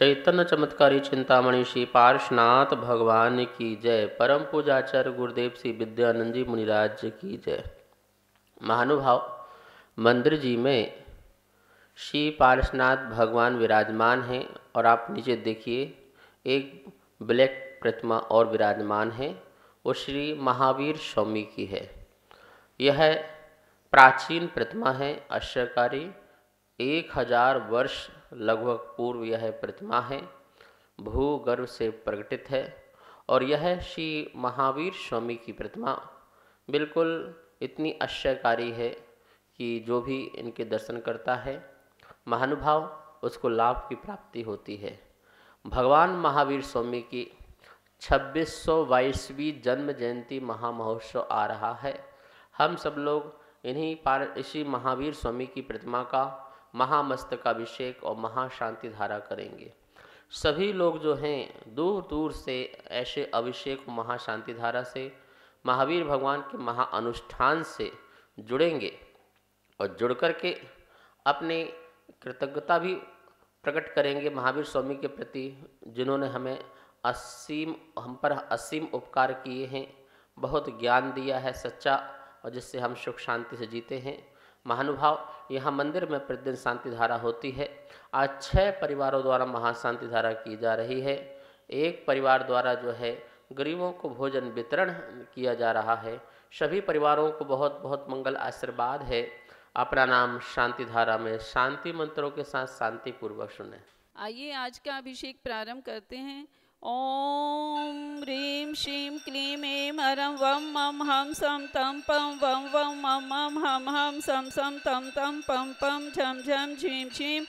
चैतन्य चमत्कारी चिंतामणि श्री पार्शनाथ भगवान की जय परम पूजाचार्य गुरुदेव श्री विद्यानंद जी मुनिराज की जय महानुभाव मंदिर जी में श्री पार्शनाथ भगवान विराजमान हैं और आप नीचे देखिए एक ब्लैक प्रतिमा और विराजमान है वो श्री महावीर स्वामी की है यह प्राचीन प्रतिमा है आश्चर्यकारी एक हजार वर्ष लगभग पूर्व यह प्रतिमा है भूगर्भ से प्रकटित है और यह श्री महावीर स्वामी की प्रतिमा बिल्कुल इतनी आश्चर्यकारी है कि जो भी इनके दर्शन करता है महानुभाव उसको लाभ की प्राप्ति होती है भगवान महावीर स्वामी की 2622वीं जन्म जयंती महामहोत्सव आ रहा है हम सब लोग इन्हीं पार इसी महावीर स्वामी की प्रतिमा का महामस्तकाभिषेक और महाशांति धारा करेंगे सभी लोग जो हैं दूर दूर से ऐसे अभिषेक महाशांति धारा से महावीर भगवान के महाअनुष्ठान से जुड़ेंगे और जुड़ कर के अपने कृतज्ञता भी प्रकट करेंगे महावीर स्वामी के प्रति जिन्होंने हमें असीम हम पर असीम उपकार किए हैं बहुत ज्ञान दिया है सच्चा और जिससे हम सुख शांति से जीते हैं महानुभाव यहाँ मंदिर में प्रतिदिन शांति धारा होती है आज छः परिवारों द्वारा महाशांति धारा की जा रही है एक परिवार द्वारा जो है गरीबों को भोजन वितरण किया जा रहा है सभी परिवारों को बहुत बहुत मंगल आशीर्वाद है अपना नाम शांति धारा में शांति मंत्रों के साथ शांतिपूर्वक सुने आइए आज का अभिषेक प्रारंभ करते हैं ॐ ह्रीं श्रीं क्लीं ऐं हरं वं मं हं सं तं पं वं वं मं मं हं हं सं सं तं तं पं पं झं झं झीं झीं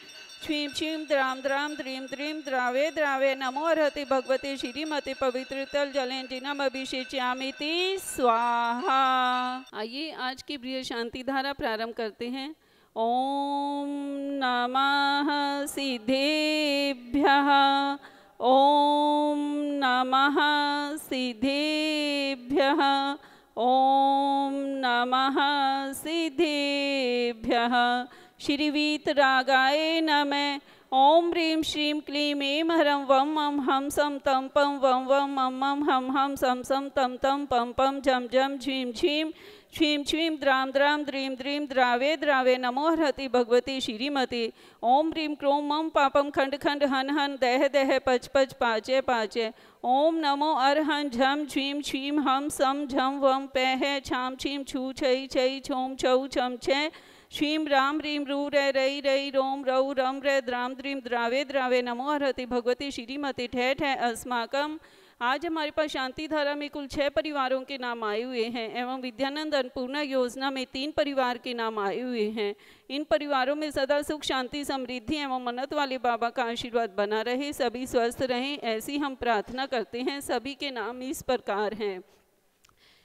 क्षीं क्षीं द्रां द्रां द्रीं द्रीं द्रावे द्रावे नमो अर्हति भगवती श्रीमती पवित्रतल जलेन जिनम अभिषेच्यामिति स्वाहा आइए आज की प्रिय शांति धारा प्रारंभ करते हैं ॐ नमः सिद्धेभ्यः ॐ नमः सिद्धेभ्यः ओम नमः सिद्धेभ्यः श्रीवीतरागाय नमः ओम ह्रीं श्रीं क्लीं ऐं हरं वं मं हम सम तं पं वं वं मं मं हं हं सं सं तं तं पं पं झं झं झीं झीं क्षीं क्षीं द्रां द्रां द्रीं द्रीं द्रावे द्रावे नमो हरति भगवती श्रीमती ओं ह्रीं क्रों मं पापं खंड खंड हन हन देह देह पच पच पाचे पाचे ओं नमो अर्हं झं झीं क्षीं हं सं झं वं पेः छां क्षीं छू छई छई छों छौ छं छै श्रीं राम रीं रू रे रई रई रोम रौ रम रे द्राम द्रीम द्रावे द्रावे नमो अर्ति भगवती श्रीमती ठह ठह अस्माकम आज हमारे पास शांति धारा में कुल छः परिवारों के नाम आए हुए हैं एवं विद्यानंद अन्नपूर्णा योजना में तीन परिवार के नाम आए हुए हैं इन परिवारों में सदा सुख शांति समृद्धि एवं मन्नत वाले बाबा का आशीर्वाद बना रहे सभी स्वस्थ रहें ऐसी हम प्रार्थना करते हैं सभी के नाम इस प्रकार हैं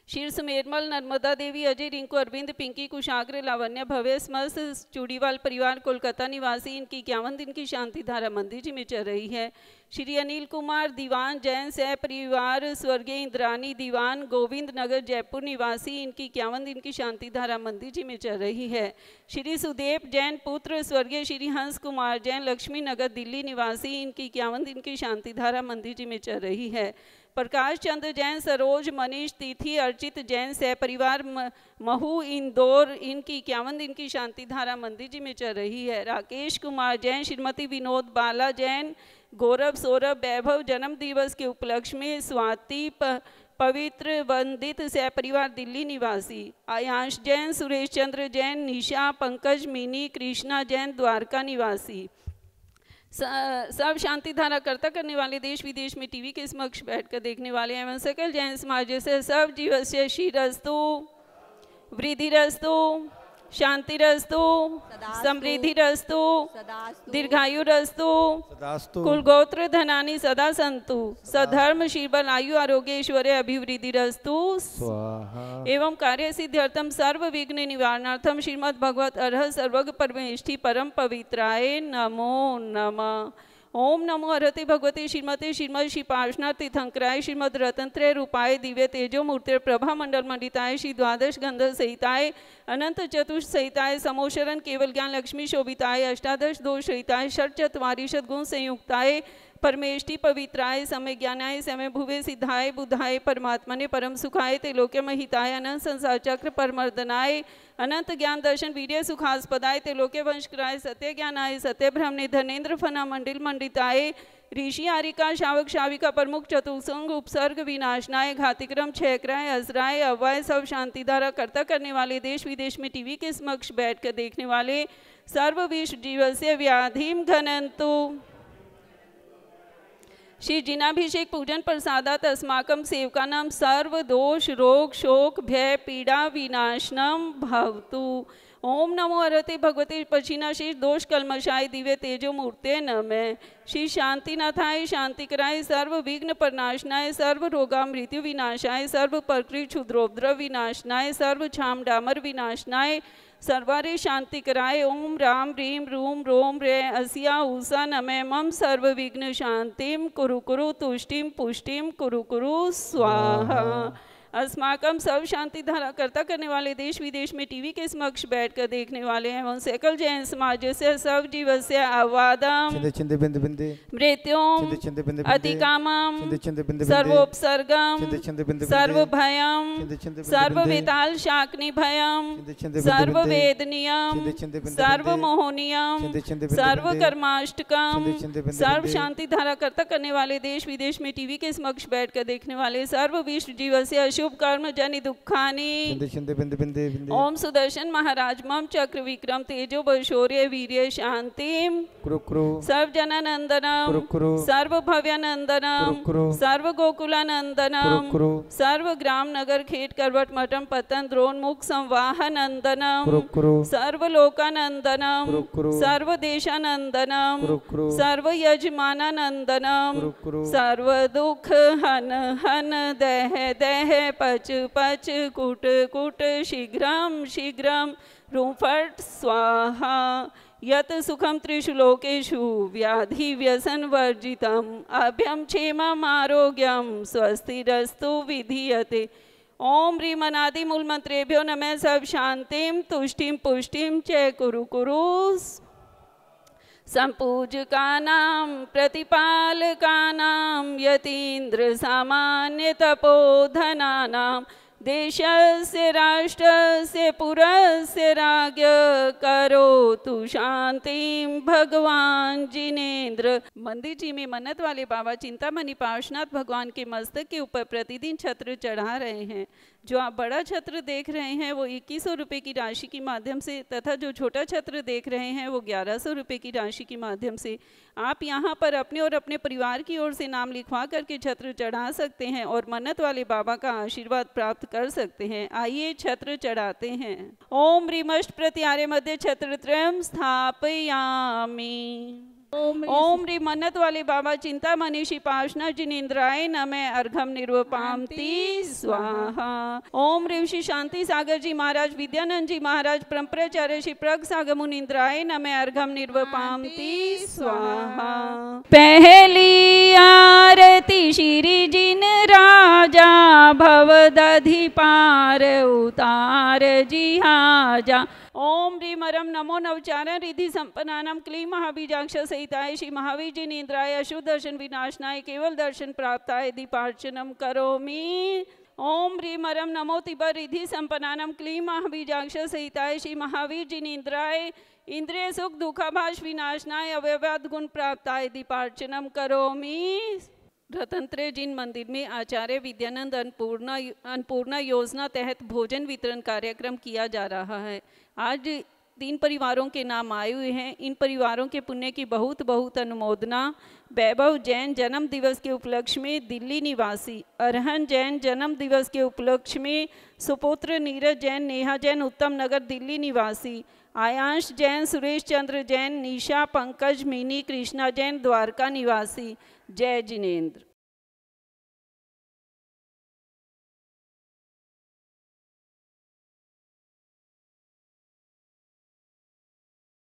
श्री सुमेरमल नर्मदा देवी अजय रिंकू अरविंद पिंकी कुशाग्र लावण्य भव्य मस्त चूड़ीवाल परिवार कोलकाता निवासी इनकी इक्यावन दिन की शांति धारा मंदिर जी में चल रही है श्री अनिल कुमार दीवान जैन सह परिवार स्वर्गीय इंद्रानी दीवान गोविंद नगर जयपुर निवासी इनकी इक्यावन दिन की शांति धारा मंदिर जी में चल रही है श्री सुदेव जैन पुत्र स्वर्गीय श्री हंस कुमार जैन लक्ष्मी नगर दिल्ली निवासी इनकी इक्यावन दिन की शांति धारा मंदिर जी में चल रही है प्रकाश चंद्र जैन सरोज मनीष तिथि अर्चित जैन सह परिवार महू इंदौर इनकी इक्यावन दिन की शांति धारा मंदिर जी में चल रही है राकेश कुमार जैन श्रीमती विनोद बाला जैन गौरव सौरभ वैभव जन्म दिवस के उपलक्ष्य में स्वाति पवित्र वंदित सह परिवार दिल्ली निवासी आयांश जैन सुरेश चंद्र जैन निशा पंकज मिनी कृष्णा जैन द्वारका निवासी सब शांति धारा कर्ता करने वाले देश विदेश में टीवी के समक्ष बैठकर देखने वाले एवं सकल जैन समाज से सब जीव से शीरस्तु रस्तु शांति रस्तु समृद्धि रस्तु दीर्घायु रस्तु कुलगोत्र धनानी सदा संतु सधर्म शीर्बल आयु आरोग्य अभिवृद्धि रस्तु एवं कार्य सिद्ध्यर्थम सर्व विघ्न निवारणार्थम श्रीमद भगवत अर्ह सर्वग परमेष्ठी परम पवित्राए नमो नमः ओम नमो अरते भगवते श्रीमते श्रीमद श्री पार्शनाथ तीर्थंकराय श्रीमद रतनत्रय रूपाय दिव्य तेजो मूर्ति प्रभा मंडल मंडिताय श्री द्वादश गंध सहिताय अनंत चतुष सहिताय समोशरण केवल ज्ञान लक्ष्मी शोभिताय अष्टादश दोष सहिताय षट षद गुण संयुक्ताय परमेष्टि पवित्राय समय ज्ञानाय समय भुवे सिद्धाय बुधाय परमात्मा ने परम सुखाय त्रिलोक्य महिताय अनंत संसार चक्र परमर्दनाय अनंत ज्ञान दर्शन वीर्य सुखास्पदाय त्रिलोक्य वंशकराय सत्य ज्ञानाय सत्य भ्रम ने धनेन्द्र फना मंडिल मंडिताय ऋषि आरिका शावक शाविका प्रमुख चतुर्संग उपसर्ग विनाशनाय घातिक्रम छयक्राय अजराय अव्वाय सब शांति धारा कर्ता करने वाले देश विदेश में टीवी के समक्ष बैठकर देखने वाले सर्वविश्व जीवन से व्याधिम घनंतु श्री जिनाभिषेक पूजन प्रसादात अस्माकं सेवकानां सर्वदोष रोग शोक भय पीड़ा विनाशनम भवतु ओम नमो अरते भगवती पशीना श्री दोष कलमशाई दिव्य तेजो मूर्ते न मैं श्री शांति न थाय शांति कराए सर्व विघ्न प्रनाशनाय सर्व रोगा मृत्यु विनाशाय सर्व प्रकृति क्षुद्रोद्र विनाशनाय सर्व छाम डामर विनाशनाय सर्वारे शांति कराए ओम राम रीम रूम रोम रे असिया उषा नमे मम सर्व विघ्न शांतिम कुरु कुरु तुष्टिम पुष्टिम कुरु कुरु स्वाहा अस्माकम सर्व शांति धारा कर्ता करने वाले देश विदेश में टीवी के समक्ष बैठकर देखने वाले एवं सकल जैन समाज से सर्व जीव से आवादम मृत्युम अतिकामम सर्वोपसर्गम सर्व विताल शाकनी भयम वेदनियम सर्व मोहनियम सर्व शांति धारा कर्ता करने वाले देश विदेश में टीवी के समक्ष बैठकर देखने वाले सर्व विश्व जीव से अशुभ शुभ कर्म जनि दुखानी ओम सुदर्शन महाराज मम चक्र विक्रम तेजो बशौर्य वीर्य शांति सर्व जन नंदनम सर्व भव्य नंदनम सर्व गोकुल नंदनम सर्व ग्राम नगर खेत करवट मटम पतन द्रोण मुख संवाह नंदनम सर्व लोकानंदनम कुरु सर्व देश नंदनम सर्व यजमान नंदनम सर्व दुख हन हन दह दह पच पच कुट कुट शीघ्र शीघ्र रूफट स्वाहा यत सुखम त्रिषु वर्जित अभ्यम क्षेम आरोग्यम स्वस्तिरस्तु विधीयते ओम ह्रीमनादिमूलमंत्रेभ्यो नमः सब शांतिम तुष्टिम पुष्टिम चय कुरु कुरु नाम यतीन्द्र सामान्य सम्पूजकानां देश से राष्ट्र से पुरस्य करो तू शांति भगवान जिनेन्द्र मंदिर जी में मन्नत वाले बाबा चिंतामणि पार्शनाथ भगवान के मस्तक के ऊपर प्रतिदिन छत्र चढ़ा रहे हैं जो आप बड़ा छत्र देख रहे हैं वो इक्कीस सौ रुपये की राशि के माध्यम से तथा जो छोटा छत्र देख रहे हैं वो ग्यारह सौ रुपये की राशि के माध्यम से आप यहाँ पर अपने और अपने परिवार की ओर से नाम लिखवा करके छत्र चढ़ा सकते हैं और मन्नत वाले बाबा का आशीर्वाद प्राप्त कर सकते हैं आइए छत्र चढ़ाते हैं ओम रिमष्ट प्रत्यारे मध्य छत्र त्रम स्थापयामी ओम री मन्नत वाले बाबा चिंता मनीषी पाशना न नमे अर्घम निरूपामती स्वाहा ओम श्री शांति सागर जी महाराज विद्यानंद जी महाराज परम्पराचार्य श्री प्रग सागर न नमे अर्घम निरूपामती स्वाहा पहली आरती श्री जिन राजा पार उतार जी हाजा ओम रीम अरम नमो नवचारण रिधि संपन्नानम क्ली महाबीजाक्ष सहिताय श्री महावीर जी निंद्राय अशु दर्शन विनाशनाय केवल दर्शन प्राप्ताय दीपार्चनम करोमी ओम रीम अरम नमो तिबर रिधि संपन्नानम क्ली महाबीजाक्ष सहिताय श्री महावीर जी निंद्राय इंद्रिय सुख दुखाभाष विनाशनाय अव्यवाद गुण प्राप्ताय दीपार्चनम करोमी रतंत्र जिन मंदिर में आचार्य विद्यानंद अन्नपूर्णा अन्नपूर्णा योजना तहत भोजन वितरण कार्यक्रम किया जा रहा है आज दीन परिवारों के नाम आए हुए हैं इन परिवारों के पुण्य की बहुत बहुत अनुमोदना वैभव जैन जन्म दिवस के उपलक्ष्य में दिल्ली निवासी अरहन जैन जन्म दिवस के उपलक्ष्य में सुपुत्र नीरज जैन नेहा जैन उत्तम नगर दिल्ली निवासी आयांश जैन सुरेश चंद्र जैन निशा पंकज मिनी कृष्णा जैन द्वारका निवासी जय जिनेन्द्र